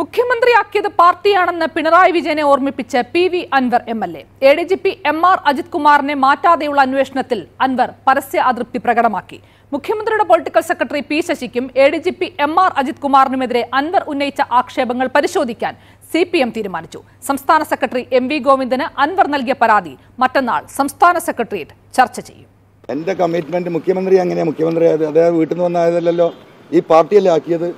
മുഖ്യമന്ത്രിയാക്കിയത് പാർട്ടിയാണെന്ന് പിണറായി വിജയനെ ഓർമ്മിപ്പിച്ച് P V Anvar M L A A D G P M R Ajith കുമാറിനെ മാറ്റാതെയുള്ള അന്വേഷണത്തിൽ അൻവർ പരസ്യ അതൃപ്തി പ്രകടമാക്കി മുഖ്യമന്ത്രിയുടെ പൊളിറ്റിക്കൽ സെക്രട്ടറി പി ശശിക്കും A D G P M R Ajith കുമാറിനുമെതിരെ അൻവർ ഉന്നയിച്ച ആക്ഷേപങ്ങൾ പരിശോധിക്കാൻ സി പി എം തീരുമാനിച്ചു സംസ്ഥാന സെക്രട്ടറി എം വി ഗോവിന്ദന് അൻവർ നൽകിയ പരാതി മറ്റന്നാൾ സംസ്ഥാന സെക്രട്ടേറിയറ്റ് ചർച്ച ചെയ്യും എന്റെ കമ്മിറ്റ്മെന്റ് മുഖ്യമന്ത്രി അങ്ങനെയാണ് മുഖ്യമന്ത്രി അതായത് വീട്ടിൽ നിന്ന് വന്നായതല്ലോ ഈ പാർട്ടിയല്ലേ ആക്കിയത്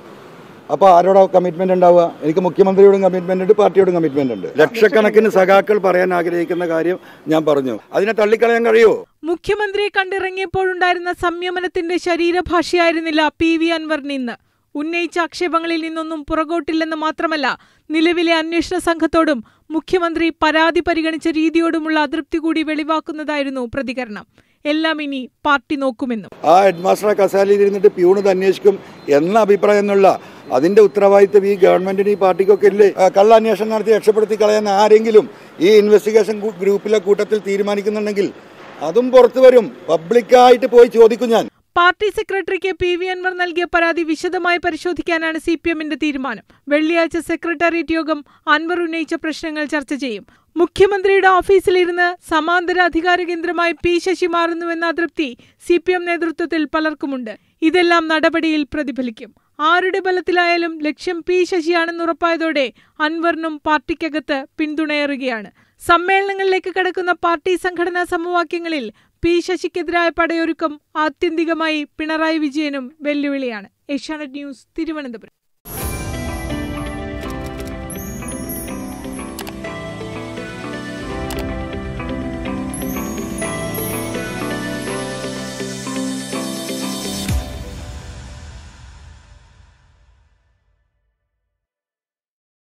അപ്പോൾ ആരോടോ കമ്മിറ്റ്മെന്റ് ഉണ്ടാവുക എനിക്ക് മുഖ്യമന്ത്രിയോടും കമ്മിറ്റ്മെന്റ് ഉണ്ട് പാർട്ടിയോടും കമ്മിറ്റ്മെന്റ് ഉണ്ട് ലക്ഷക്കണക്കിന് സഖാക്കൾ പറയാൻ ആഗ്രഹിക്കുന്ന കാര്യം ഞാൻ പറഞ്ഞു അതിനെ തള്ളിക്കളയാൻ കഴിയുമോ മുഖ്യമന്ത്രിയെ കണ്ടിറങ്ങിയപ്പോഴുണ്ടായിരുന്ന സംയമനത്തിന്റെ ശരീരഭാഷയായിരുന്നില്ല പി വി അൻവറിന് ഇന്ന് ഉന്നയിച്ച ആക്ഷേപങ്ങളിൽ നിന്നൊന്നും പുറകോട്ടില്ലെന്ന് മാത്രമല്ല നിലവിലെ അന്വേഷണ സംഘത്തോടും മുഖ്യമന്ത്രി പരാതി പരിഗണിച്ച രീതിയോടുമുള്ള അതൃപ്തി കൂടി വെളിവാക്കുന്നതായിരുന്നു പ്രതികരണം എല്ലാം ഇനി പാർട്ടി നോക്കുമെന്നും ആ ഹെഡ്മാസ്റ്ററെ കസാലയിൽ ഇരുന്നിട്ട് പ്യൂണിത് അന്വേഷിക്കും എന്ന അഭിപ്രായം എന്നുള്ള അതിന്റെ ഉത്തരവാദിത്വം ഈ ഗവൺമെന്റിന് ഈ പാർട്ടിക്കൊക്കെ ഇല്ലേ കള്ളന്വേഷണം നടത്തി രക്ഷപ്പെടുത്തി കളയാൻ ആരെങ്കിലും ഈ ഇൻവെസ്റ്റിഗേഷൻ ഗ്രൂപ്പിലെ കൂട്ടത്തിൽ തീരുമാനിക്കുന്നുണ്ടെങ്കിൽ അതും പുറത്തു വരും പബ്ലിക്കായിട്ട് പോയി ചോദിക്കും ഞാൻ പാർട്ടി സെക്രട്ടറിക്ക് പി വി അൻവർ നൽകിയ പരാതി വിശദമായി പരിശോധിക്കാനാണ് സി പി എമ്മിന്റെ തീരുമാനം വെള്ളിയാഴ്ച സെക്രട്ടേറിയറ്റ് യോഗം അൻവർ ഉന്നയിച്ച പ്രശ്നങ്ങൾ ചർച്ച ചെയ്യും മുഖ്യമന്ത്രിയുടെ ഓഫീസിലിരുന്ന് സമാന്തര അധികാര കേന്ദ്രമായി പി ശശി മാറുന്നുവെന്ന അതൃപ്തി സി പി എം നേതൃത്വത്തിൽ പലർക്കുമുണ്ട് ഇതെല്ലാം നടപടിയിൽ പ്രതിഫലിക്കും ആരുടെ ബലത്തിലായാലും ലക്ഷ്യം പി ശശിയാണെന്ന് ഉറപ്പായതോടെ അൻവറിനും പാർട്ടിക്കകത്ത് പിന്തുണയേറുകയാണ് സമ്മേളനങ്ങളിലേക്ക് കടക്കുന്ന പാർട്ടി സംഘടനാ സമവാക്യങ്ങളിൽ പി ശശിക്കെതിരായ പടയൊരുക്കം ആത്യന്തികമായി പിണറായി വിജയനും വെല്ലുവിളിയാണ് ഏഷ്യാനെറ്റ് ന്യൂസ് തിരുവനന്തപുരം